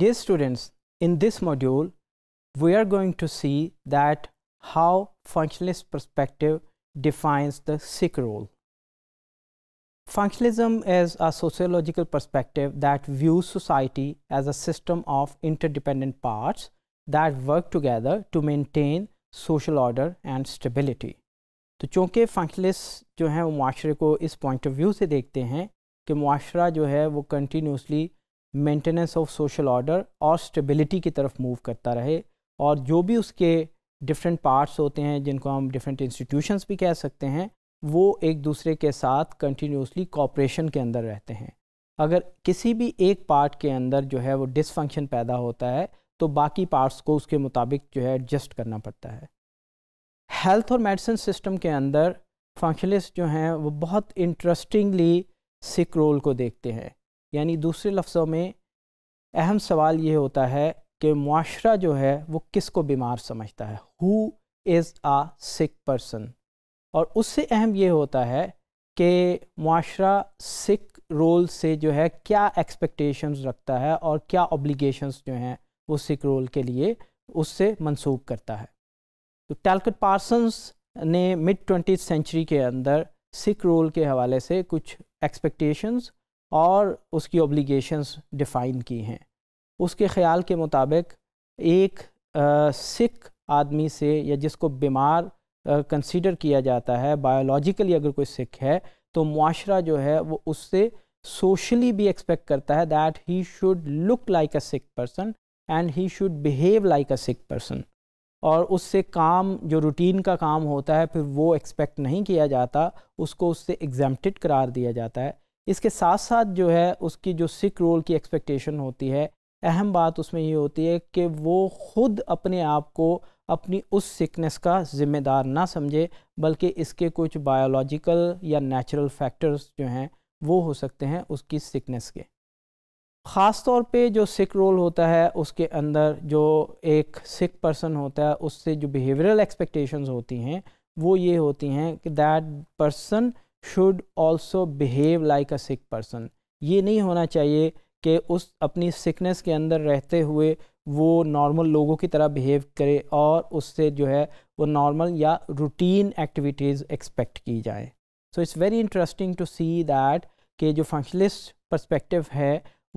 Dear students, in this module, we are going to see that how functionalist perspective defines the sick role. Functionalism is a sociological perspective that views society as a system of interdependent parts that work together to maintain social order and stability. तो चूँकि functionalist जो हैं वो माशरे को इस point of view से देखते हैं कि माशरा जो है वो continuously maintenance of social order और स्टेबिलिटी की तरफ मूव करता रहे और जो भी उसके डिफरेंट पार्ट्स होते हैं जिनको हम डिफरेंट इंस्टीट्यूशंस भी कह सकते हैं वो एक दूसरे के साथ कंटिन्यूसली कॉपरेशन के अंदर रहते हैं अगर किसी भी एक पार्ट के अंदर जो है वो डिसफंक्शन पैदा होता है तो बाकी पार्ट्स को उसके मुताबिक जो है एडजस्ट करना पड़ता है हेल्थ और मेडिसिन सिस्टम के अंदर फंक्शनलिस्ट जो हैं वो बहुत इंटरेस्टिंगली सिक रोल को देखते हैं यानी दूसरे लफ्ज़ों में अहम सवाल ये होता है कि माशरा जो है वो किस को बीमार समझता है who is a sick person और उससे अहम ये होता है कि माशरा सिक रोल से जो है क्या एक्सपेक्टेशंस रखता है और क्या ऑब्लिगेशंस जो हैं वो सिक रोल के लिए उससे मंसूब करता है तो टैलकट पार्सन्स ने मिड ट्वेंटी सेंचुरी के अंदर सिक रोल के हवाले से कुछ एक्सपेक्टेशंस और उसकी ऑब्लिगेशंस डिफ़ाइन की हैं उसके ख़्याल के मुताबिक एक सिख आदमी से या जिसको बीमार कंसिडर किया जाता है बायोलॉजिकली अगर कोई सिख है तो माशरा जो है वो उससे सोशली भी एक्सपेक्ट करता है that he should look like a sick person and he should behave like a sick person और उससे काम जो रूटीन का काम होता है फिर वो एक्सपेक्ट नहीं किया जाता उसको उससे एग्जाम्प्टेड करार दिया जाता है इसके साथ साथ जो है उसकी जो सिख रोल की एक्सपेक्टेशन होती है अहम बात उसमें ये होती है कि वो खुद अपने आप को अपनी उस सिकनेस का ज़िम्मेदार ना समझे बल्कि इसके कुछ बायोलॉजिकल या नेचुरल फैक्टर्स जो हैं वो हो सकते हैं उसकी सिकनेस के ख़ास तौर पे जो सिक रोल होता है उसके अंदर जो एक सिक पर्सन होता है उससे जो बिहेवियरल एक्सपेक्टेशंस होती हैं वो ये होती हैं कि that person should also behave like a sick person ये नहीं होना चाहिए कि उस अपनी सिकनेस के अंदर रहते हुए वो नॉर्मल लोगों की तरह बिहेव करे और उससे जो है वो नॉर्मल या रूटीन एक्टिविटीज़ एक्सपेक्ट की जाए so it's very interesting to see that कि जो फंक्शनलिस्ट परस्पेक्टिव है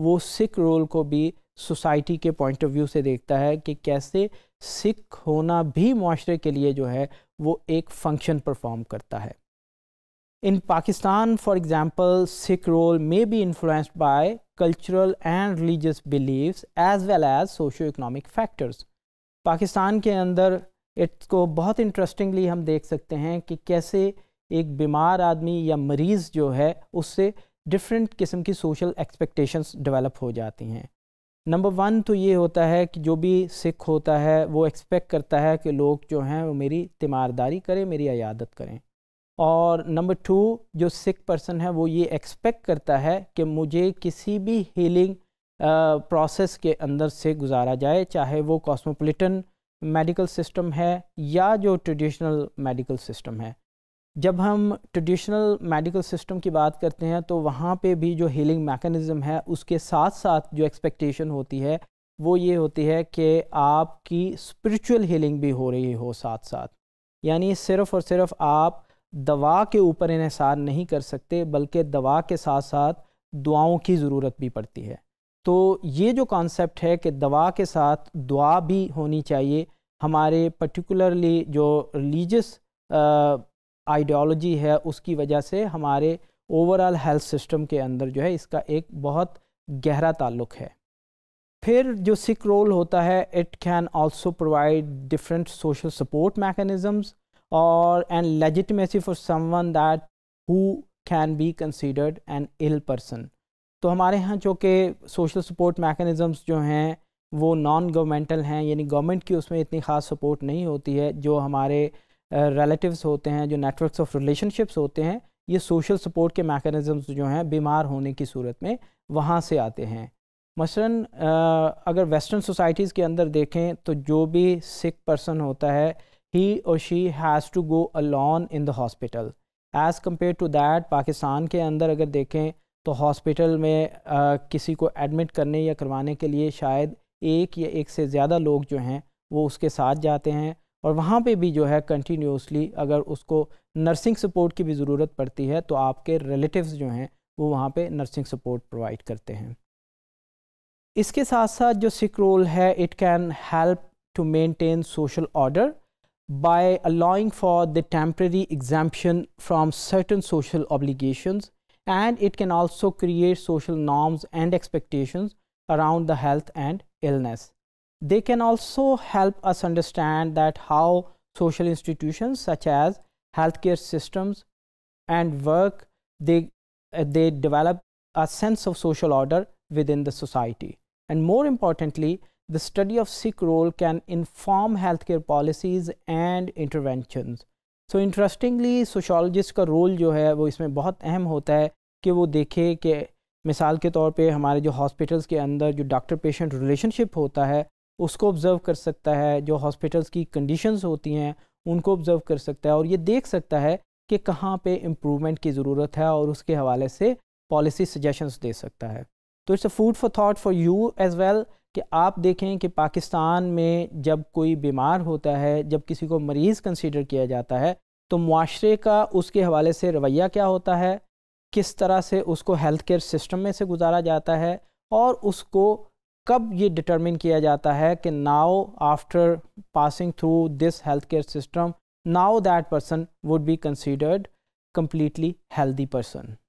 वो सिख रोल को भी सोसाइटी के पॉइंट ऑफ व्यू से देखता है कि कैसे सिख होना भी माशरे के लिए जो है वो एक फंक्शन परफॉर्म करता है In Pakistan, for example, Sikh role may be influenced by cultural and religious beliefs as well as socio-economic factors. Pakistan के अंदर इसको बहुत इंटरेस्टिंगली हम देख सकते हैं कि कैसे एक बीमार आदमी या मरीज़ जो है उससे डिफरेंट किस्म की सोशल एक्सपेक्टेशंस डेवलप हो जाती हैं नंबर वन तो ये होता है कि जो भी सिख होता है वो एक्सपेक्ट करता है कि लोग जो हैं वो मेरी तीमारदारी करें मेरी अयादत करें और नंबर टू जो सिक पर्सन है वो ये एक्सपेक्ट करता है कि मुझे किसी भी हीलिंग प्रोसेस के अंदर से गुजारा जाए चाहे वो कॉस्मोपोलिटन मेडिकल सिस्टम है या जो ट्रेडिशनल मेडिकल सिस्टम है जब हम ट्रेडिशनल मेडिकल सिस्टम की बात करते हैं तो वहाँ पे भी जो हीलिंग मैकेनिज़्म है उसके साथ साथ जो एक्सपेक्टेशन होती है वो ये होती है कि आपकी स्पिरिचुअल हीलिंग भी हो रही हो साथ साथ यानी सिर्फ़ और सिर्फ आप दवा के ऊपर इसार नहीं कर सकते बल्कि दवा के साथ साथ दुआओं की ज़रूरत भी पड़ती है तो ये जो कॉन्सेप्ट है कि दवा के साथ दुआ भी होनी चाहिए हमारे पर्टिकुलरली जो रिलीजस आइडियोलॉजी है उसकी वजह से हमारे ओवरऑल हेल्थ सिस्टम के अंदर जो है इसका एक बहुत गहरा ताल्लुक है फिर जो सिक रोल होता है it can also provide different social support mechanisms or and legitimacy for someone that who can be considered an ill person तो हमारे यहाँ जो कि सोशल सपोर्ट मैकेनिज़म्स जो हैं वो नॉन गवर्नमेंटल हैं यानी गवर्नमेंट की उसमें इतनी ख़ास सपोर्ट नहीं होती है जो हमारे रिलेटिव्स होते हैं जो नेटवर्क्स ऑफ रिलेशनशिप्स होते हैं ये सोशल सपोर्ट के मैकेनिज़म्स जो हैं बीमार होने की सूरत में वहाँ से आते हैं मसलन अगर वेस्टर्न सोसाइटीज़ के अंदर देखें तो जो भी सिक पर्सन होता है he or she has to go alone in the hospital as compared to that Pakistan के अंदर अगर देखें तो हॉस्पिटल में uh, किसी को एडमिट करने या करवाने के लिए शायद एक या एक से ज़्यादा लोग जो हैं वो उसके साथ जाते हैं और वहाँ पे भी जो है कंटिन्यूसली अगर उसको नर्सिंग सपोर्ट की भी ज़रूरत पड़ती है तो आपके रिलेटिव्स जो हैं वो वहाँ पे नर्सिंग सपोर्ट प्रोवाइड करते हैं इसके साथ साथ जो सिक रोल है it can help to maintain social order by allowing for the temporary exemption from certain social obligations and it can also create social norms and expectations around the health and illness. They can also help us understand that how social institutions such as healthcare systems and work they, uh, they develop a sense of social order within the society. And more importantly, the study of sick role can inform healthcare policies and interventions. So interestingly sociologist का role जो है वो इसमें बहुत अहम होता है कि वो देखे कि मिसाल के तौर पे हमारे जो हॉस्पिटल्स के अंदर जो डॉक्टर पेशेंट रिलेशनशिप होता है उसको ऑब्ज़र्व कर सकता है जो हॉस्पिटल्स की कंडीशंस होती हैं उनको ऑब्ज़र्व कर सकता है और ये देख सकता है कि कहाँ पे इम्प्रूवमेंट की ज़रूरत है और उसके हवाले से पॉलिसी सजेशंस दे सकता है तो it's a food for thought for you as well कि आप देखें कि पाकिस्तान में जब कोई बीमार होता है जब किसी को मरीज़ कंसिडर किया जाता है तो माशरे का उसके हवाले से रवैया क्या होता है किस तरह से उसको हेल्थ केयर सिस्टम में से गुजारा जाता है और उसको कब ये डिटर्मिन किया जाता है कि now after passing through this health care system now that person would be considered completely healthy person